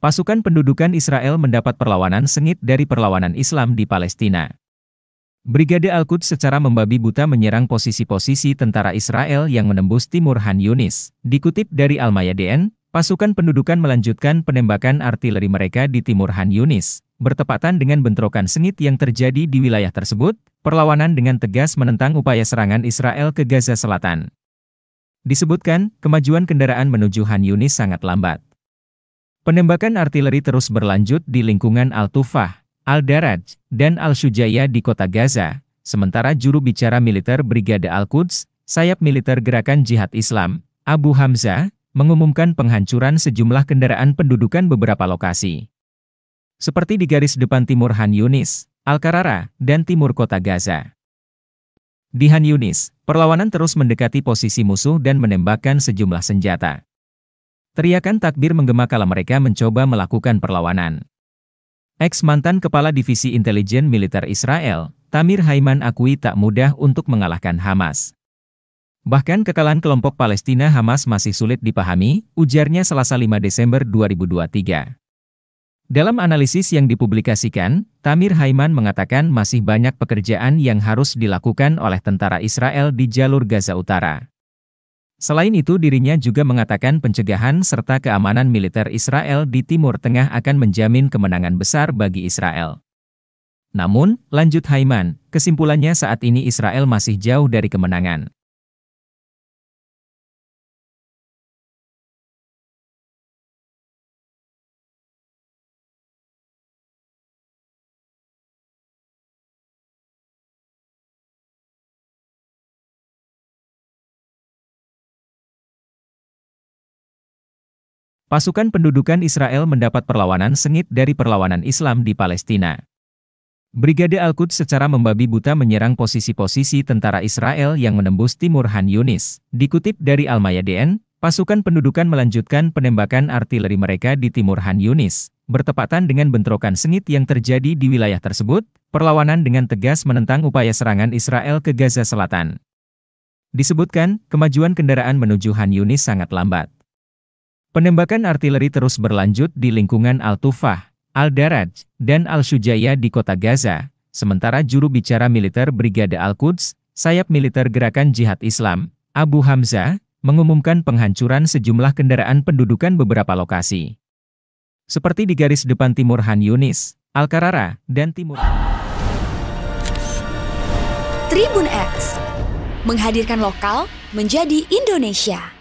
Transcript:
Pasukan pendudukan Israel mendapat perlawanan sengit dari perlawanan Islam di Palestina. Brigade Al-Quds secara membabi buta menyerang posisi-posisi tentara Israel yang menembus timur Han Yunis. Dikutip dari Al-Mayadeen, pasukan pendudukan melanjutkan penembakan artileri mereka di timur Han Yunis, bertepatan dengan bentrokan sengit yang terjadi di wilayah tersebut, perlawanan dengan tegas menentang upaya serangan Israel ke Gaza Selatan. Disebutkan, kemajuan kendaraan menuju Han Yunis sangat lambat. Penembakan artileri terus berlanjut di lingkungan Al-Tufah, Al-Daraj, dan Al-Shujaya di kota Gaza, sementara juru bicara militer Brigade Al-Quds, sayap militer gerakan jihad Islam, Abu Hamzah, mengumumkan penghancuran sejumlah kendaraan pendudukan beberapa lokasi. Seperti di garis depan timur Han Yunis, Al-Karara, dan timur kota Gaza. Di Han Yunis, perlawanan terus mendekati posisi musuh dan menembakkan sejumlah senjata. Teriakan takbir menggema kala mereka mencoba melakukan perlawanan. Ex-mantan Kepala Divisi Intelijen Militer Israel, Tamir Haiman akui tak mudah untuk mengalahkan Hamas. Bahkan kekalahan kelompok Palestina Hamas masih sulit dipahami, ujarnya Selasa 5 Desember 2023. Dalam analisis yang dipublikasikan, Tamir Haiman mengatakan masih banyak pekerjaan yang harus dilakukan oleh tentara Israel di jalur Gaza Utara. Selain itu dirinya juga mengatakan pencegahan serta keamanan militer Israel di Timur Tengah akan menjamin kemenangan besar bagi Israel. Namun, lanjut Haiman, kesimpulannya saat ini Israel masih jauh dari kemenangan. Pasukan pendudukan Israel mendapat perlawanan sengit dari perlawanan Islam di Palestina. Brigade Al-Quds secara membabi buta menyerang posisi-posisi tentara Israel yang menembus timur Han Yunis. Dikutip dari Al-Mayadeen, pasukan pendudukan melanjutkan penembakan artileri mereka di timur Han Yunis, bertepatan dengan bentrokan sengit yang terjadi di wilayah tersebut, perlawanan dengan tegas menentang upaya serangan Israel ke Gaza Selatan. Disebutkan, kemajuan kendaraan menuju Han Yunis sangat lambat. Penembakan artileri terus berlanjut di lingkungan Al-Tufah, Al-Daraj, dan Al-Shujaya di kota Gaza, sementara juru bicara militer Brigade Al-Quds, sayap militer gerakan jihad Islam, Abu Hamzah, mengumumkan penghancuran sejumlah kendaraan pendudukan beberapa lokasi. Seperti di garis depan timur Han Yunis, Al-Karara, dan timur... Tribun X menghadirkan lokal menjadi Indonesia.